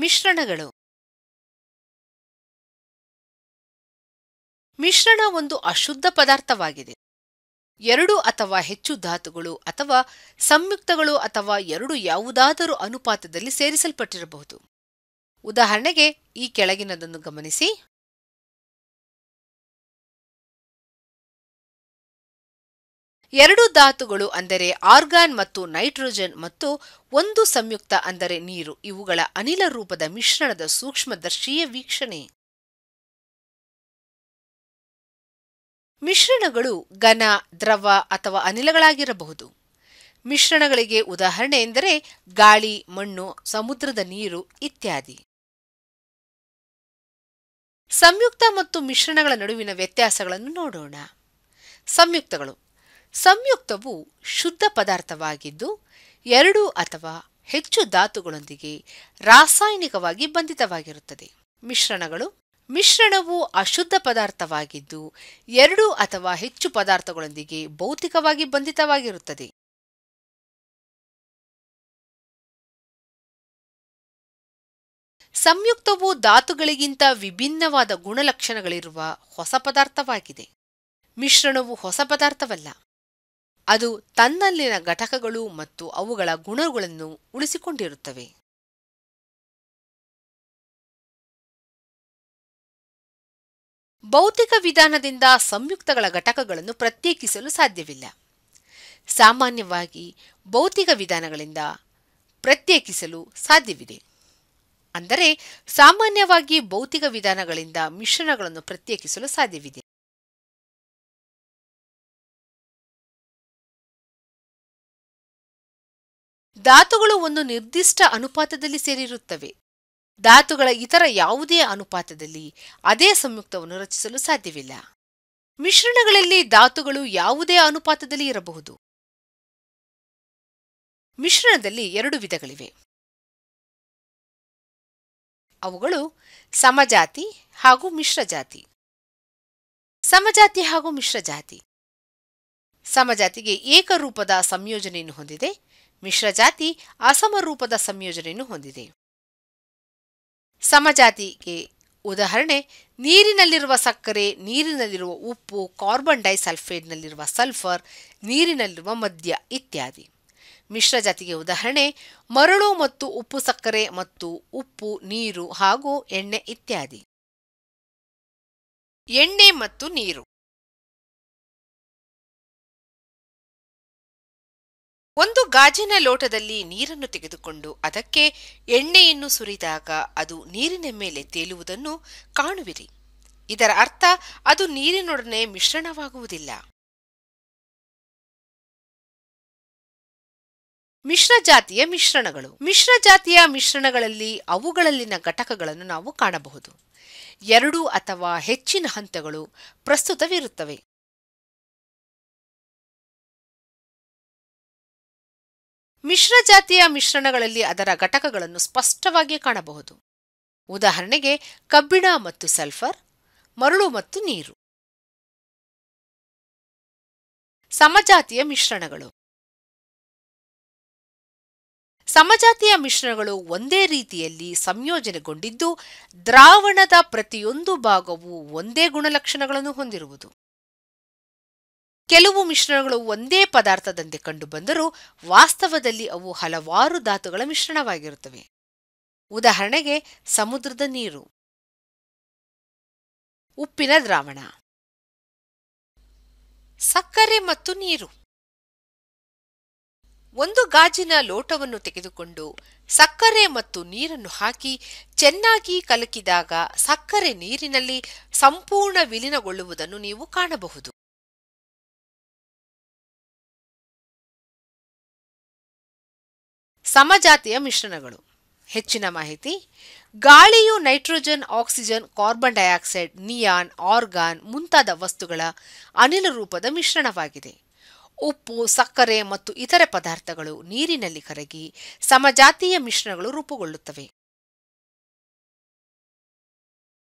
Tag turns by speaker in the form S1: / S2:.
S1: ಮಿಶ್ರಣಗಳು
S2: ಮಿಶ್ರಣ ಒಂದು ಅಶುದ್ಧ ಪದಾರ್ಥವಾಗಿದೆ ಎರಡು ಅಥವಾ ಹೆಚ್ಚು ಧಾತುಗಳು ಅಥವಾ ಸಂಯುಕ್ತಗಳು ಅಥವಾ ಎರಡು ಯಾವುದಾದರೂ ಅನುಪಾತದಲ್ಲಿ ಸೇರಿಸಲ್ಪಟ್ಟಿರಬಹುದು ಉದಾಹರಣೆಗೆ ಈ ಕೆಳಗಿನದನ್ನು ಗಮನಿಸಿ
S1: ಎರಡು ಧಾತುಗಳು
S2: ಅಂದರೆ ಆರ್ಗಾನ್ ಮತ್ತು ನೈಟ್ರೋಜನ್ ಮತ್ತು ಒಂದು ಸಂಯುಕ್ತ ಅಂದರೆ ನೀರು ಇವುಗಳ ಅನಿಲ ರೂಪದ ಮಿಶ್ರಣದ ಸೂಕ್ಷ್ಮದರ್ಶೀಯ ವೀಕ್ಷಣೆ ಮಿಶ್ರಣಗಳು ಘನ ದ್ರವ ಅಥವಾ ಅನಿಲಗಳಾಗಿರಬಹುದು ಮಿಶ್ರಣಗಳಿಗೆ ಉದಾಹರಣೆ ಎಂದರೆ ಗಾಳಿ ಮಣ್ಣು ಸಮುದ್ರದ ನೀರು ಇತ್ಯಾದಿ ಸಂಯುಕ್ತ ಮತ್ತು ಮಿಶ್ರಣಗಳ ನಡುವಿನ ವ್ಯತ್ಯಾಸಗಳನ್ನು ನೋಡೋಣ ಸಂಯುಕ್ತಗಳು ಸಂಯುಕ್ತವು ಶುದ್ಧ ಪದಾರ್ಥವಾಗಿದ್ದು ಎರಡು ಅಥವಾ ಹೆಚ್ಚು ಧಾತುಗಳೊಂದಿಗೆ ರಾಸಾಯನಿಕವಾಗಿ ಬಂಧಿತವಾಗಿರುತ್ತದೆ ಮಿಶ್ರಣಗಳು ಮಿಶ್ರಣವು ಅಶುದ್ಧ ಪದಾರ್ಥವಾಗಿದ್ದು ಎರಡು ಅಥವಾ ಹೆಚ್ಚು ಪದಾರ್ಥಗಳೊಂದಿಗೆ ಭೌತಿಕವಾಗಿ ಬಂಧಿತವಾಗಿರುತ್ತದೆ ಸಂಯುಕ್ತವು ಧಾತುಗಳಿಗಿಂತ ವಿಭಿನ್ನವಾದ ಗುಣಲಕ್ಷಣಗಳಿರುವ ಹೊಸ ಪದಾರ್ಥವಾಗಿದೆ ಮಿಶ್ರಣವು ಹೊಸ ಪದಾರ್ಥವಲ್ಲ ಅದು ತನ್ನಲ್ಲಿನ ಘಟಕಗಳು ಮತ್ತು ಅವುಗಳ ಗುಣಗಳನ್ನು ಉಳಿಸಿಕೊಂಡಿರುತ್ತವೆ ಭೌತಿಕ ವಿಧಾನದಿಂದ ಸಂಯುಕ್ತಗಳ ಘಟಕಗಳನ್ನು ಪ್ರತ್ಯೇಕಿಸಲು ಸಾಧ್ಯವಿಲ್ಲ ಸಾಮಾನ್ಯವಾಗಿ ಭೌತಿಕ ವಿಧಾನಗಳಿಂದ ಪ್ರತ್ಯೇಕಿಸಲು ಸಾಧ್ಯವಿದೆ ಅಂದರೆ ಸಾಮಾನ್ಯವಾಗಿ ಭೌತಿಕ ವಿಧಾನಗಳಿಂದ ಮಿಶ್ರಣಗಳನ್ನು ಪ್ರತ್ಯೇಕಿಸಲು ಸಾಧ್ಯವಿದೆ ಧಾತುಗಳು ಒಂದು ನಿರ್ದಿಷ್ಟ ಅನುಪಾತದಲ್ಲಿ ಸೇರಿರುತ್ತವೆ ಧಾತುಗಳ ಇತರ ಯಾವುದೇ ಅನುಪಾತದಲ್ಲಿ ಅದೇ ಸಂಯುಕ್ತವನ್ನು ರಚಿಸಲು ಸಾಧ್ಯವಿಲ್ಲ ಮಿಶ್ರಣಗಳಲ್ಲಿ ಧಾತುಗಳು ಯಾವುದೇ ಅನುಪಾತದಲ್ಲಿ ಇರಬಹುದು
S1: ಮಿಶ್ರಣದಲ್ಲಿ ಎರಡು ವಿಧಗಳಿವೆ
S2: ಅವುಗಳು ಸಮಜಾತಿ ಹಾಗೂ ಮಿಶ್ರಜಾತಿ ಸಮಜಾತಿ ಹಾಗೂ ಮಿಶ್ರಜಾತಿ ಸಮಜಾತಿಗೆ ಏಕರೂಪದ ಸಂಯೋಜನೆಯನ್ನು ಹೊಂದಿದೆ ಮಿಶ್ರಜಾತಿ ಅಸಮರೂಪದ ಸಂಯೋಜನೆಯನ್ನು ಹೊಂದಿದೆ ಸಮಜಾತಿಗೆ ಉದಾಹರಣೆ ನೀರಿನಲ್ಲಿರುವ ಸಕ್ಕರೆ ನೀರಿನಲ್ಲಿರುವ ಉಪ್ಪು ಕಾರ್ಬನ್ ಡೈಸಲ್ಫೈಡ್ನಲ್ಲಿರುವ ಸಲ್ಫರ್ ನೀರಿನಲ್ಲಿರುವ ಮದ್ಯ ಇತ್ಯಾದಿ ಮಿಶ್ರಜಾತಿಗೆ ಉದಾಹರಣೆ ಮರಳು ಮತ್ತು ಉಪ್ಪು ಸಕ್ಕರೆ ಮತ್ತು ಉಪ್ಪು ನೀರು ಹಾಗೂ ಎಣ್ಣೆ ಇತ್ಯಾದಿ
S1: ಎಣ್ಣೆ ಮತ್ತು ನೀರು
S2: ಒಂದು ಗಾಜಿನ ಲೋಟದಲ್ಲಿ ನೀರನ್ನು ತೆಗೆದುಕೊಂಡು ಅದಕ್ಕೆ ಎಣ್ಣೆಯನ್ನು ಸುರಿದಾಗ ಅದು ನೀರಿನ ಮೇಲೆ ತೇಲುವುದನ್ನು ಕಾಣುವಿರಿ ಇದರ ಅರ್ಥ ಅದು ನೀರಿನೊಡನೆ ಮಿಶ್ರಣವಾಗುವುದಿಲ್ಲ ಮಿಶ್ರ ಜಾತಿಯ ಮಿಶ್ರಣಗಳು ಮಿಶ್ರ ಜಾತಿಯ ಮಿಶ್ರಣಗಳಲ್ಲಿ ಅವುಗಳಲ್ಲಿನ ಘಟಕಗಳನ್ನು ನಾವು ಕಾಣಬಹುದು ಎರಡು ಅಥವಾ ಹೆಚ್ಚಿನ ಹಂತಗಳು ಪ್ರಸ್ತುತವಿರುತ್ತವೆ ಮಿಶ್ರ ಜಾತಿಯ ಮಿಶ್ರಣಗಳಲ್ಲಿ ಅದರ ಘಟಕಗಳನ್ನು ಸ್ಪಷ್ಟವಾಗಿ ಕಾಣಬಹುದು ಉದಾಹರಣೆಗೆ ಕಬ್ಬಿಣ ಮತ್ತು ಸಲ್ಫರ್ ಮರಳು ಮತ್ತು
S1: ನೀರು ಸಮಜಾತಿಯ ಮಿಶ್ರಣಗಳು
S2: ಸಮಜಾತಿಯ ಮಿಶ್ರಣಗಳು ಒಂದೇ ರೀತಿಯಲ್ಲಿ ಸಂಯೋಜನೆಗೊಂಡಿದ್ದು ದ್ರಾವಣದ ಪ್ರತಿಯೊಂದು ಭಾಗವು ಒಂದೇ ಗುಣಲಕ್ಷಣಗಳನ್ನು ಹೊಂದಿರುವುದು ಕೆಲವು ಮಿಶ್ರಣಗಳು ಒಂದೇ ಪದಾರ್ಥದಂತೆ ಕಂಡುಬಂದರೂ ವಾಸ್ತವದಲ್ಲಿ ಅವು ಹಲವಾರು ಧಾತುಗಳ ಮಿಶ್ರಣವಾಗಿರುತ್ತವೆ ಉದಾಹರಣೆಗೆ ಸಮುದ್ರದ ನೀರು ಉಪ್ಪಿನ ದ್ರಾವಣ ಸಕ್ಕರೆ ಮತ್ತು ನೀರು ಒಂದು ಗಾಜಿನ ಲೋಟವನ್ನು ತೆಗೆದುಕೊಂಡು ಸಕ್ಕರೆ ಮತ್ತು ನೀರನ್ನು ಹಾಕಿ ಚೆನ್ನಾಗಿ ಕಲಕಿದಾಗ ಸಕ್ಕರೆ ನೀರಿನಲ್ಲಿ ಸಂಪೂರ್ಣ ವಿಲೀನಗೊಳ್ಳುವುದನ್ನು ನೀವು ಕಾಣಬಹುದು ಸಮಜಾತಿಯ ಮಿಶ್ರಣಗಳು ಹೆಚ್ಚಿನ ಮಾಹಿತಿ ಗಾಳಿಯು nitrogen oxygen carbon dioxide neon argon ಮುಂತಾದ ವಸ್ತುಗಳ ಅನಿಲ ರೂಪದ ಮಿಶ್ರಣವಾಗಿದೆ ಉಪ್ಪು ಸಕ್ಕರೆ ಮತ್ತು ಇತರೆ ಪದಾರ್ಥಗಳು ನೀರಿನಲ್ಲಿ ಕರಗಿ ಸಮಜಾತೀಯ ಮಿಶ್ರಣಗಳು ರೂಪುಗೊಳ್ಳುತ್ತವೆ